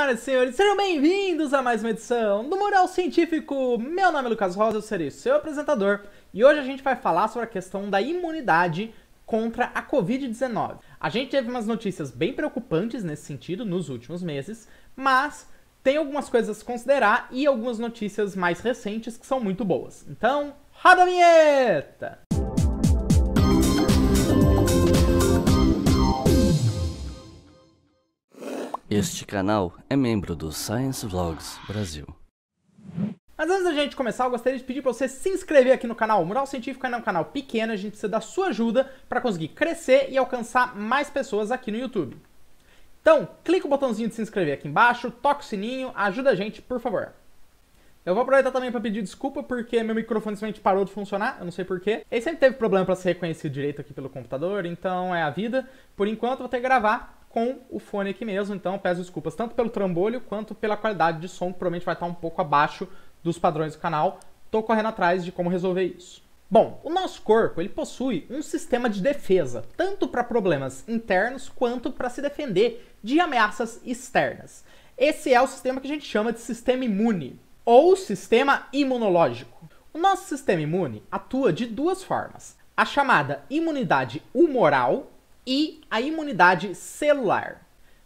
senhoras e senhores, sejam bem-vindos a mais uma edição do Mural Científico. Meu nome é Lucas Rosa, eu serei seu apresentador e hoje a gente vai falar sobre a questão da imunidade contra a Covid-19. A gente teve umas notícias bem preocupantes nesse sentido nos últimos meses, mas tem algumas coisas a considerar e algumas notícias mais recentes que são muito boas. Então, roda a vinheta! Este canal é membro do Science Vlogs Brasil. Mas antes da gente começar, eu gostaria de pedir para você se inscrever aqui no canal. O Mural Científico ainda é um canal pequeno, a gente precisa da sua ajuda para conseguir crescer e alcançar mais pessoas aqui no YouTube. Então, clica o botãozinho de se inscrever aqui embaixo, toca o sininho, ajuda a gente, por favor. Eu vou aproveitar também para pedir desculpa porque meu microfone simplesmente parou de funcionar, eu não sei porquê. Ele sempre teve problema para ser reconhecido direito aqui pelo computador, então é a vida. Por enquanto, vou ter que gravar com o fone aqui mesmo, então peço desculpas tanto pelo trambolho quanto pela qualidade de som, que provavelmente vai estar um pouco abaixo dos padrões do canal. Estou correndo atrás de como resolver isso. Bom, o nosso corpo ele possui um sistema de defesa, tanto para problemas internos quanto para se defender de ameaças externas. Esse é o sistema que a gente chama de sistema imune ou sistema imunológico. O nosso sistema imune atua de duas formas: a chamada imunidade humoral, e a imunidade celular.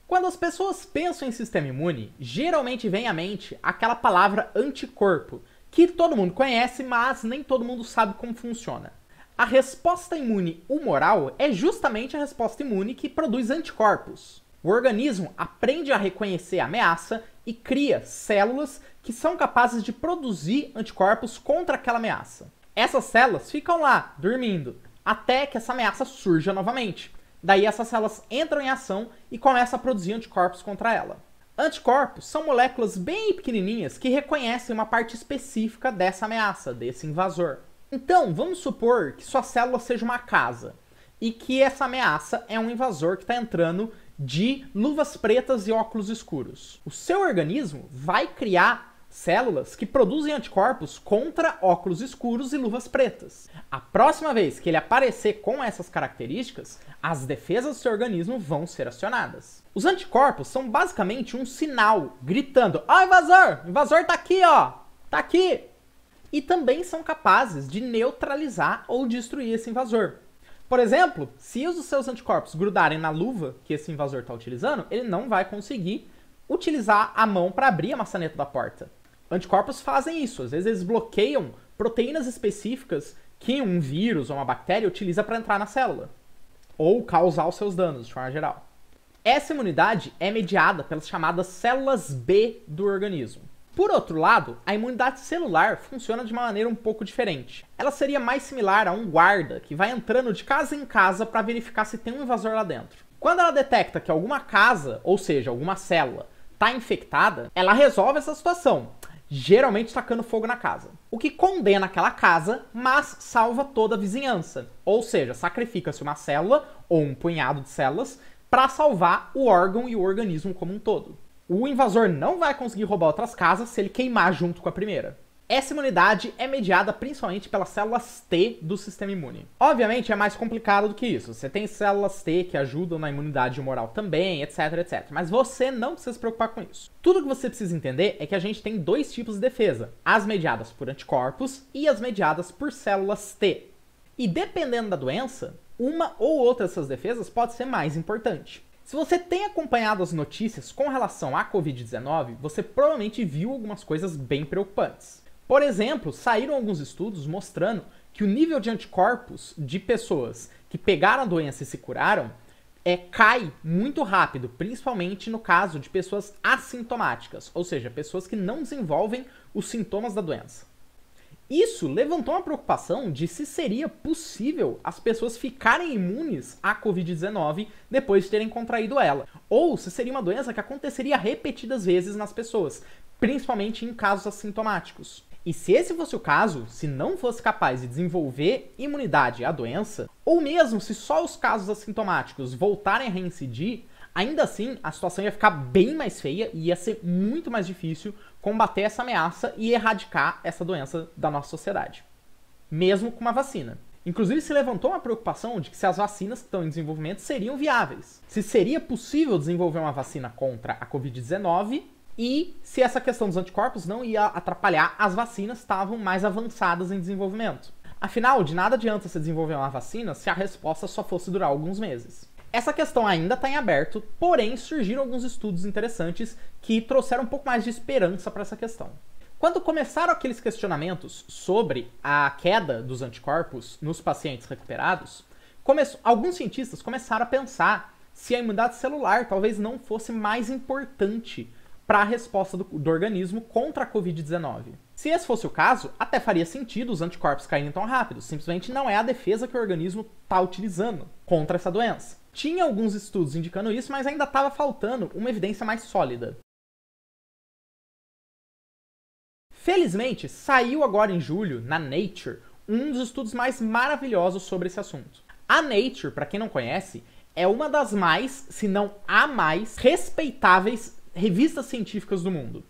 Quando as pessoas pensam em sistema imune, geralmente vem à mente aquela palavra anticorpo, que todo mundo conhece, mas nem todo mundo sabe como funciona. A resposta imune humoral é justamente a resposta imune que produz anticorpos. O organismo aprende a reconhecer a ameaça e cria células que são capazes de produzir anticorpos contra aquela ameaça. Essas células ficam lá, dormindo, até que essa ameaça surja novamente. Daí essas células entram em ação e começam a produzir anticorpos contra ela. Anticorpos são moléculas bem pequenininhas que reconhecem uma parte específica dessa ameaça, desse invasor. Então, vamos supor que sua célula seja uma casa e que essa ameaça é um invasor que está entrando de luvas pretas e óculos escuros. O seu organismo vai criar células que produzem anticorpos contra óculos escuros e luvas pretas. A próxima vez que ele aparecer com essas características, as defesas do seu organismo vão ser acionadas. Os anticorpos são basicamente um sinal gritando: "Ó, oh, invasor, invasor tá aqui, ó. Tá aqui". E também são capazes de neutralizar ou destruir esse invasor. Por exemplo, se os seus anticorpos grudarem na luva que esse invasor está utilizando, ele não vai conseguir utilizar a mão para abrir a maçaneta da porta anticorpos fazem isso. Às vezes eles bloqueiam proteínas específicas que um vírus ou uma bactéria utiliza para entrar na célula ou causar os seus danos de forma geral. Essa imunidade é mediada pelas chamadas células B do organismo. Por outro lado, a imunidade celular funciona de uma maneira um pouco diferente. Ela seria mais similar a um guarda que vai entrando de casa em casa para verificar se tem um invasor lá dentro. Quando ela detecta que alguma casa, ou seja, alguma célula, está infectada, ela resolve essa situação geralmente tacando fogo na casa. O que condena aquela casa, mas salva toda a vizinhança. Ou seja, sacrifica-se uma célula ou um punhado de células para salvar o órgão e o organismo como um todo. O invasor não vai conseguir roubar outras casas se ele queimar junto com a primeira. Essa imunidade é mediada principalmente pelas células T do sistema imune. Obviamente é mais complicado do que isso. Você tem células T que ajudam na imunidade humoral também, etc, etc. Mas você não precisa se preocupar com isso. Tudo que você precisa entender é que a gente tem dois tipos de defesa: as mediadas por anticorpos e as mediadas por células T. E dependendo da doença, uma ou outra dessas defesas pode ser mais importante. Se você tem acompanhado as notícias com relação à Covid-19, você provavelmente viu algumas coisas bem preocupantes. Por exemplo, saíram alguns estudos mostrando que o nível de anticorpos de pessoas que pegaram a doença e se curaram é, cai muito rápido, principalmente no caso de pessoas assintomáticas, ou seja, pessoas que não desenvolvem os sintomas da doença. Isso levantou uma preocupação de se seria possível as pessoas ficarem imunes à Covid-19 depois de terem contraído ela, ou se seria uma doença que aconteceria repetidas vezes nas pessoas, principalmente em casos assintomáticos. E se esse fosse o caso, se não fosse capaz de desenvolver imunidade à doença, ou mesmo se só os casos assintomáticos voltarem a reincidir, ainda assim a situação ia ficar bem mais feia e ia ser muito mais difícil combater essa ameaça e erradicar essa doença da nossa sociedade. Mesmo com uma vacina. Inclusive, se levantou uma preocupação de que se as vacinas que estão em desenvolvimento seriam viáveis. Se seria possível desenvolver uma vacina contra a Covid-19 e se essa questão dos anticorpos não ia atrapalhar as vacinas estavam mais avançadas em desenvolvimento. Afinal, de nada adianta se desenvolver uma vacina se a resposta só fosse durar alguns meses. Essa questão ainda está em aberto, porém surgiram alguns estudos interessantes que trouxeram um pouco mais de esperança para essa questão. Quando começaram aqueles questionamentos sobre a queda dos anticorpos nos pacientes recuperados, alguns cientistas começaram a pensar se a imunidade celular talvez não fosse mais importante para a resposta do, do, organismo contra a Covid-19. Se esse fosse o caso, até faria sentido os anticorpos caírem tão rápido, simplesmente não é a defesa que o organismo está utilizando contra essa doença. Tinha alguns estudos indicando isso, mas ainda estava faltando uma evidência mais sólida. Felizmente, saiu agora em julho, na Nature, um dos estudos mais maravilhosos sobre esse assunto. A Nature, para quem não conhece, é uma das mais, se não a mais, respeitáveis revistas científicas do mundo.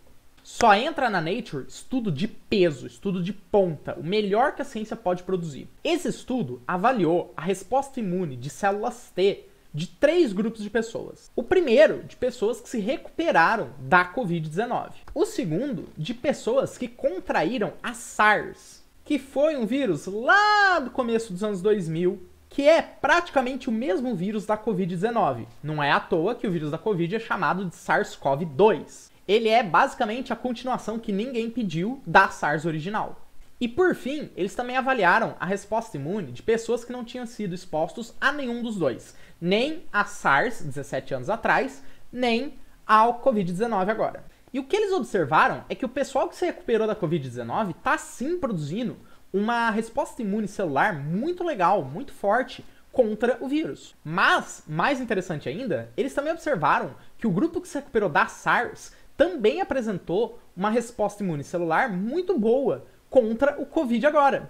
Só entra na Nature estudo de peso, estudo de ponta, o melhor que a ciência pode produzir. Esse estudo avaliou a resposta imune de células T de três grupos de pessoas. O primeiro, de pessoas que se recuperaram da Covid-19. O segundo, de pessoas que contraíram a SARS, que foi um vírus lá do começo dos anos 2000 que é praticamente o mesmo vírus da Covid-19. Não é à toa que o vírus da Covid é chamado de SARS-CoV-2. Ele é basicamente a continuação que ninguém pediu da SARS original. E por fim, eles também avaliaram a resposta imune de pessoas que não tinham sido expostos a nenhum dos dois, nem a SARS 17 anos atrás, nem ao COVID-19 agora. E o que eles observaram é que o pessoal que se recuperou da COVID-19 está sim produzindo uma resposta imune celular muito legal, muito forte contra o vírus. Mas, mais interessante ainda, eles também observaram que o grupo que se recuperou da SARS também apresentou uma resposta imune celular muito boa contra o Covid agora,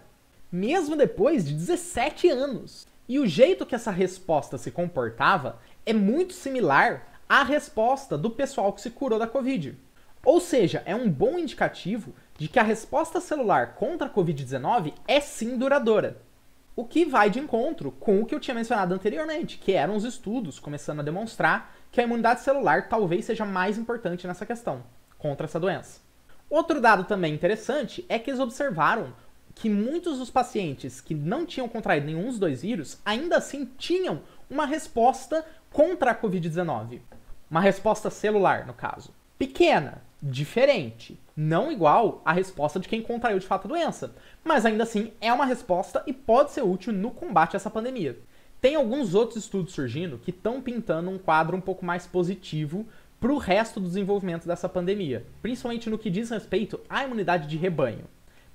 mesmo depois de 17 anos. E o jeito que essa resposta se comportava é muito similar à resposta do pessoal que se curou da Covid. Ou seja, é um bom indicativo de que a resposta celular contra a Covid-19 é sim duradoura. O que vai de encontro com o que eu tinha mencionado anteriormente, que eram os estudos começando a demonstrar que a imunidade celular talvez seja mais importante nessa questão, contra essa doença. Outro dado também interessante é que eles observaram que muitos dos pacientes que não tinham contraído nenhum dos dois vírus ainda assim tinham uma resposta contra a Covid-19. Uma resposta celular, no caso. Pequena, diferente. Não igual à resposta de quem contraiu de fato a doença, mas ainda assim é uma resposta e pode ser útil no combate a essa pandemia. Tem alguns outros estudos surgindo que estão pintando um quadro um pouco mais positivo para o resto do desenvolvimento dessa pandemia, principalmente no que diz respeito à imunidade de rebanho.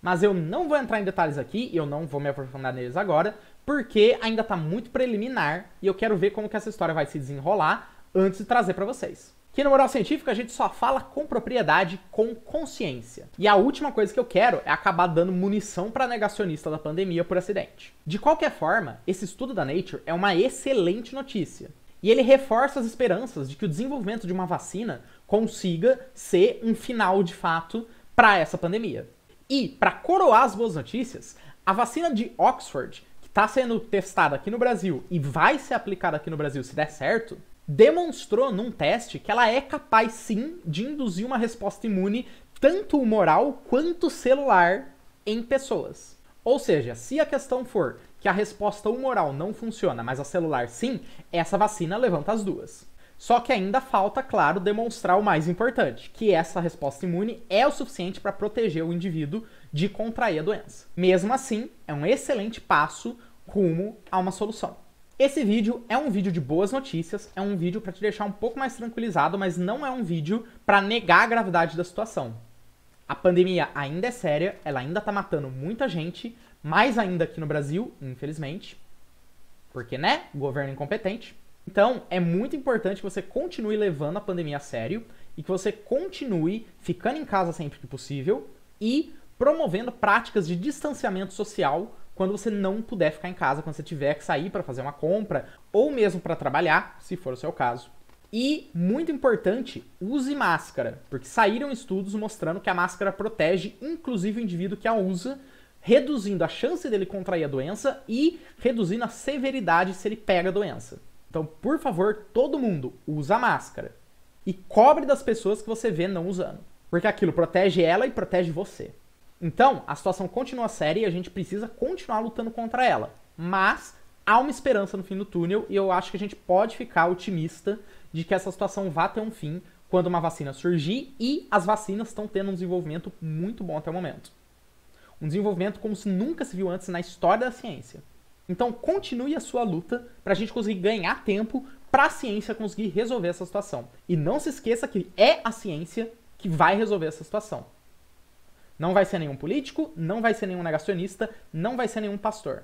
Mas eu não vou entrar em detalhes aqui, eu não vou me aprofundar neles agora, porque ainda está muito preliminar e eu quero ver como que essa história vai se desenrolar antes de trazer para vocês. Aqui no Moral Científica a gente só fala com propriedade, com consciência. E a última coisa que eu quero é acabar dando munição para negacionista da pandemia por acidente. De qualquer forma, esse estudo da Nature é uma excelente notícia. E ele reforça as esperanças de que o desenvolvimento de uma vacina consiga ser um final de fato para essa pandemia. E, para coroar as boas notícias, a vacina de Oxford, que está sendo testada aqui no Brasil e vai ser aplicada aqui no Brasil se der certo, demonstrou num teste que ela é capaz sim de induzir uma resposta imune, tanto humoral quanto celular, em pessoas. Ou seja, se a questão for que a resposta humoral não funciona, mas a celular sim, essa vacina levanta as duas. Só que ainda falta, claro, demonstrar o mais importante, que essa resposta imune é o suficiente para proteger o indivíduo de contrair a doença. Mesmo assim, é um excelente passo rumo a uma solução. Esse vídeo é um vídeo de boas notícias, é um vídeo para te deixar um pouco mais tranquilizado, mas não é um vídeo para negar a gravidade da situação. A pandemia ainda é séria, ela ainda tá matando muita gente, mais ainda aqui no Brasil, infelizmente. Porque, né? Governo incompetente. Então, é muito importante que você continue levando a pandemia a sério e que você continue ficando em casa sempre que possível e promovendo práticas de distanciamento social quando você não puder ficar em casa, quando você tiver que sair para fazer uma compra ou mesmo para trabalhar, se for o seu caso. E, muito importante, use máscara, porque saíram estudos mostrando que a máscara protege inclusive o indivíduo que a usa, reduzindo a chance dele contrair a doença e reduzindo a severidade se ele pega a doença. Então, por favor, todo mundo usa máscara e cobre das pessoas que você vê não usando, porque aquilo protege ela e protege você. Então, a situação continua séria e a gente precisa continuar lutando contra ela. Mas há uma esperança no fim do túnel e eu acho que a gente pode ficar otimista de que essa situação vá ter um fim quando uma vacina surgir e as vacinas estão tendo um desenvolvimento muito bom até o momento. Um desenvolvimento como se nunca se viu antes na história da ciência. Então continue a sua luta para a gente conseguir ganhar tempo para a ciência conseguir resolver essa situação. E não se esqueça que é a ciência que vai resolver essa situação. Não vai ser nenhum político, não vai ser nenhum negacionista, não vai ser nenhum pastor.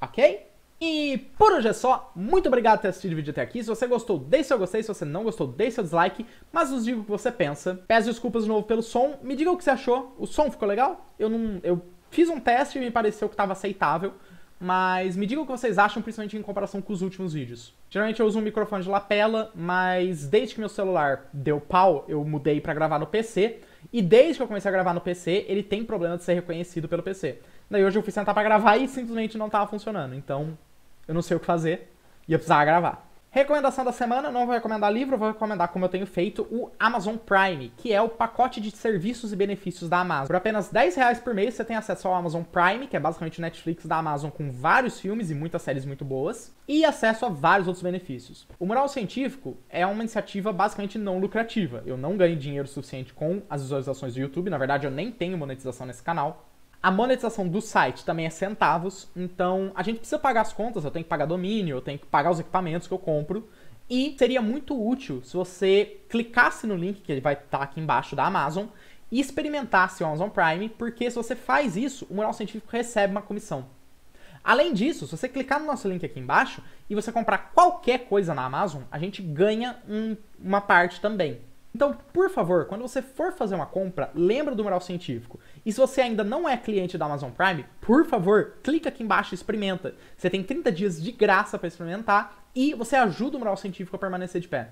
Ok? E por hoje é só, muito obrigado por ter assistido o vídeo até aqui. Se você gostou, deixe seu gostei, se você não gostou, deixe seu dislike, mas nos diga o que você pensa. Peço desculpas de novo pelo som, me diga o que você achou. O som ficou legal? Eu não. Eu fiz um teste e me pareceu que estava aceitável. Mas me digam o que vocês acham, principalmente em comparação com os últimos vídeos. Geralmente eu uso um microfone de lapela, mas desde que meu celular deu pau, eu mudei para gravar no PC. E desde que eu comecei a gravar no PC, ele tem problema de ser reconhecido pelo PC. Daí hoje eu fui sentar para gravar e simplesmente não tava funcionando. Então eu não sei o que fazer e eu precisava gravar. Recomendação da semana, não vou recomendar livro, vou recomendar como eu tenho feito o Amazon Prime, que é o pacote de serviços e benefícios da Amazon. Por apenas 10 reais por mês você tem acesso ao Amazon Prime, que é basicamente o Netflix da Amazon com vários filmes e muitas séries muito boas, e acesso a vários outros benefícios. O Mural Científico é uma iniciativa basicamente não lucrativa. Eu não ganho dinheiro suficiente com as visualizações do YouTube, na verdade eu nem tenho monetização nesse canal. A monetização do site também é centavos, então a gente precisa pagar as contas, eu tenho que pagar domínio, eu tenho que pagar os equipamentos que eu compro. E seria muito útil se você clicasse no link que ele vai estar tá aqui embaixo da Amazon e experimentasse o Amazon Prime, porque se você faz isso, o Mural Científico recebe uma comissão. Além disso, se você clicar no nosso link aqui embaixo e você comprar qualquer coisa na Amazon, a gente ganha um, uma parte também. Então, por favor, quando você for fazer uma compra, lembra do Mural Científico. E se você ainda não é cliente da Amazon Prime, por favor, clica aqui embaixo e experimenta. Você tem 30 dias de graça para experimentar e você ajuda o Mural Científico a permanecer de pé.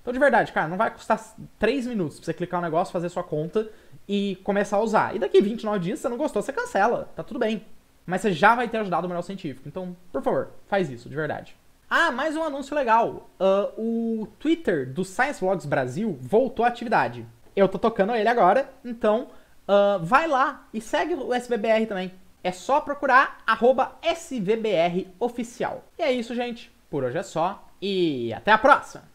Então, de verdade, cara, não vai custar 3 minutos pra você clicar no negócio, fazer sua conta e começar a usar. E daqui 29 dias, se você não gostou, você cancela. Tá tudo bem. Mas você já vai ter ajudado o Mural Científico. Então, por favor, faz isso, de verdade. Ah, mais um anúncio legal. Uh, o Twitter do Science Vlogs Brasil voltou à atividade. Eu tô tocando ele agora, então uh, vai lá e segue o SVBR também. É só procurar SVBRoficial. E é isso, gente. Por hoje é só e até a próxima!